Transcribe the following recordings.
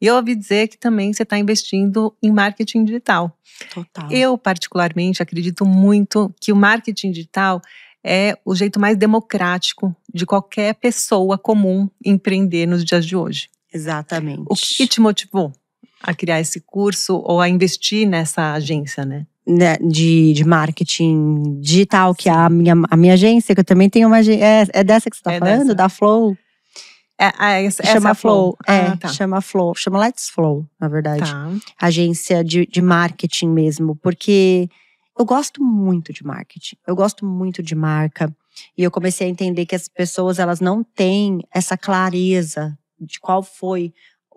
E eu ouvi dizer que também você está investindo em marketing digital. Total. Eu, particularmente, acredito muito que o marketing digital é o jeito mais democrático de qualquer pessoa comum empreender nos dias de hoje. Exatamente. O que te motivou a criar esse curso ou a investir nessa agência, né? né de, de, marketing digital, que é a minha, a minha agência, que eu também tenho uma agência. É, é dessa que você está é falando? Dessa. Da Flow? É, é, essa, é chama essa Flow. Flow. Ah, é, ah, tá. chama Flow. Chama Let's Flow, na verdade. Tá. Agência de, de marketing mesmo. Porque eu gosto muito de marketing. Eu gosto muito de marca. E eu comecei a entender que as pessoas, elas não têm essa clareza de qual foi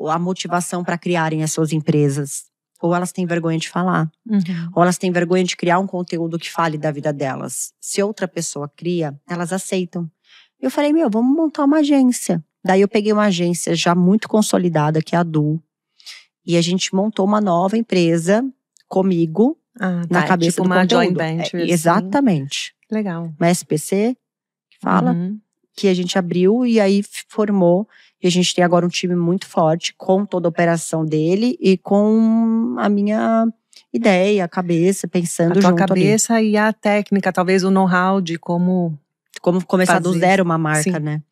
a motivação para criarem as suas empresas. Ou elas têm vergonha de falar. Uhum. Ou elas têm vergonha de criar um conteúdo que fale da vida delas. Se outra pessoa cria, elas aceitam. Eu falei, meu, vamos montar uma agência. Daí eu peguei uma agência já muito consolidada, que é a Du, e a gente montou uma nova empresa comigo, ah, tá, na é cabeça tipo do uma conteúdo. joint venture. É, assim. exatamente. Assim. Legal. Uma SPC, que fala, uhum. que a gente abriu e aí formou. E a gente tem agora um time muito forte com toda a operação dele e com a minha ideia, a cabeça, pensando a cabeça ali. e a técnica, talvez o know-how de como como começar Fazer. do zero uma marca, Sim. né?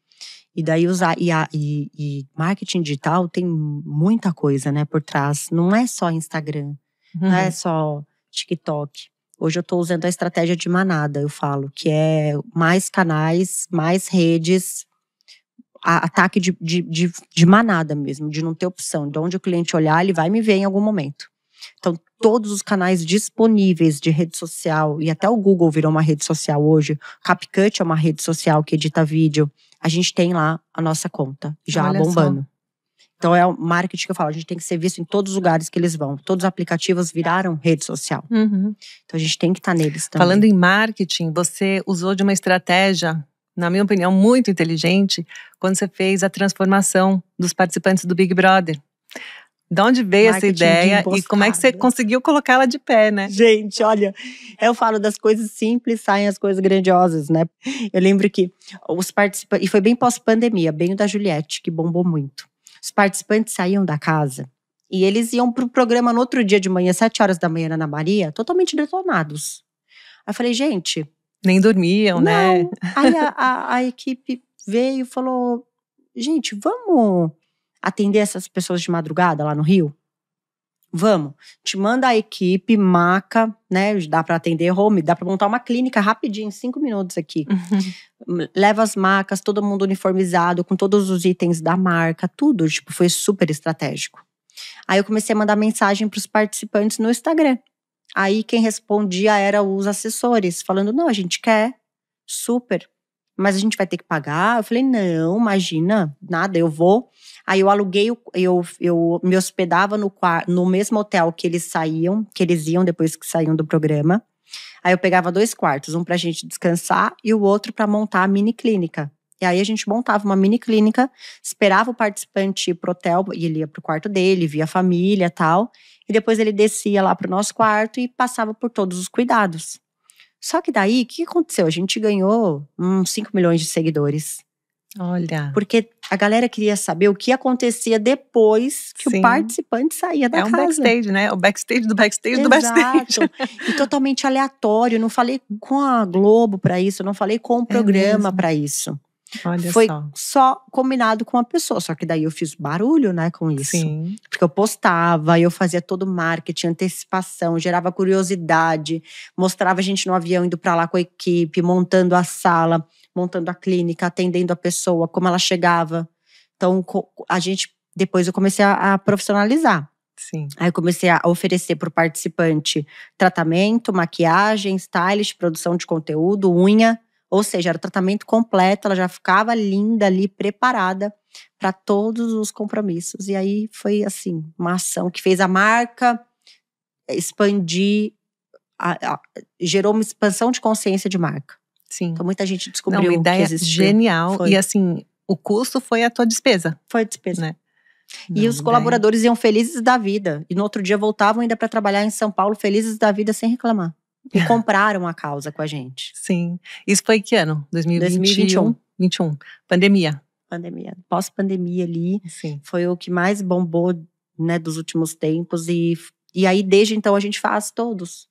E daí usar IA e, e marketing digital tem muita coisa, né, por trás. Não é só Instagram, uhum. não é uhum. só TikTok. Hoje eu estou usando a estratégia de manada, eu falo, que é mais canais, mais redes, ataque de, de, de, de, manada mesmo, de não ter opção. De onde o cliente olhar, ele vai me ver em algum momento. Então, todos os canais disponíveis de rede social, e até o Google virou uma rede social hoje, CapCut é uma rede social que edita vídeo, a gente tem lá a nossa conta, já Olha bombando. Só. Então é o marketing que eu falo, a gente tem que ser visto em todos os lugares que eles vão. Todos os aplicativos viraram rede social. Uhum. Então a gente tem que estar tá neles também. Falando em marketing, você usou de uma estratégia, na minha opinião, muito inteligente, quando você fez a transformação dos participantes do Big Brother. De onde veio Marketing essa ideia e como é que você conseguiu colocar ela de pé, né? Gente, olha, eu falo das coisas simples, saem as coisas grandiosas, né? Eu lembro que os participantes, e foi bem pós-pandemia, bem o da Juliette, que bombou muito. Os participantes saíam da casa e eles iam pro programa no outro dia de manhã, sete horas da manhã, na Ana Maria, totalmente detonados. Aí eu falei, gente. Nem dormiam, né? não. né? Aí a, a, a equipe veio e falou: gente, vamos atender essas pessoas de madrugada lá no Rio? Vamos, te manda a equipe, maca, né? Dá para atender home, dá para montar uma clínica rapidinho, cinco minutos aqui. Uhum. Leva as macas, todo mundo uniformizado, com todos os itens da marca, tudo. Tipo, foi super estratégico. Aí eu comecei a mandar mensagem para os participantes no Instagram. Aí quem respondia era os assessores, falando: não, a gente quer, super mas a gente vai ter que pagar. Eu falei, não, imagina, nada, eu vou. Aí eu aluguei, eu, eu me hospedava no, no mesmo hotel que eles saíam, que eles iam depois que saíam do programa. Aí eu pegava dois quartos, um para a gente descansar e o outro para montar a mini clínica. E aí a gente montava uma mini clínica, esperava o participante ir pro hotel, e ele ia pro quarto dele, via a família tal. E depois ele descia lá pro nosso quarto e passava por todos os cuidados. Só que daí, o que aconteceu? A gente ganhou uns 5 milhões de seguidores. Olha. Porque a galera queria saber o que acontecia depois que Sim. o participante saía da casa. É um casa. backstage, né? O backstage do backstage Exato. do backstage. E totalmente aleatório. Não falei com a Globo para isso, não falei com o é programa é para isso. Olha Foi só. só combinado com uma pessoa. Só que daí eu fiz barulho, né, com isso. Sim. Porque eu postava, eu fazia todo o marketing, antecipação, gerava curiosidade, mostrava a gente no avião indo para lá com a equipe, montando a sala, montando a clínica, atendendo a pessoa, como ela chegava. Então, a gente depois eu comecei a, a profissionalizar. Sim. Aí eu comecei a oferecer para o participante tratamento, maquiagem, stylist, produção de conteúdo, unha. Ou seja, era o tratamento completo, ela já ficava linda ali, preparada para todos os compromissos. E aí foi assim, uma ação que fez a marca expandir, a, a, gerou uma expansão de consciência de marca. Sim. Então muita gente descobriu Não, uma ideia que existia. genial foi. e assim, o custo foi a tua despesa. Foi a despesa, né? E Não, os né? colaboradores daí. iam felizes da vida. E no outro dia voltavam ainda para trabalhar em São Paulo, felizes da vida, sem reclamar e compraram a causa com a gente. Sim. Isso foi que ano? 2021? 2021. Pandemia. Pandemia. Pós-pandemia ali. Sim. Foi o que mais bombou, né, dos últimos tempos. E, e aí, desde então, a gente faz todos.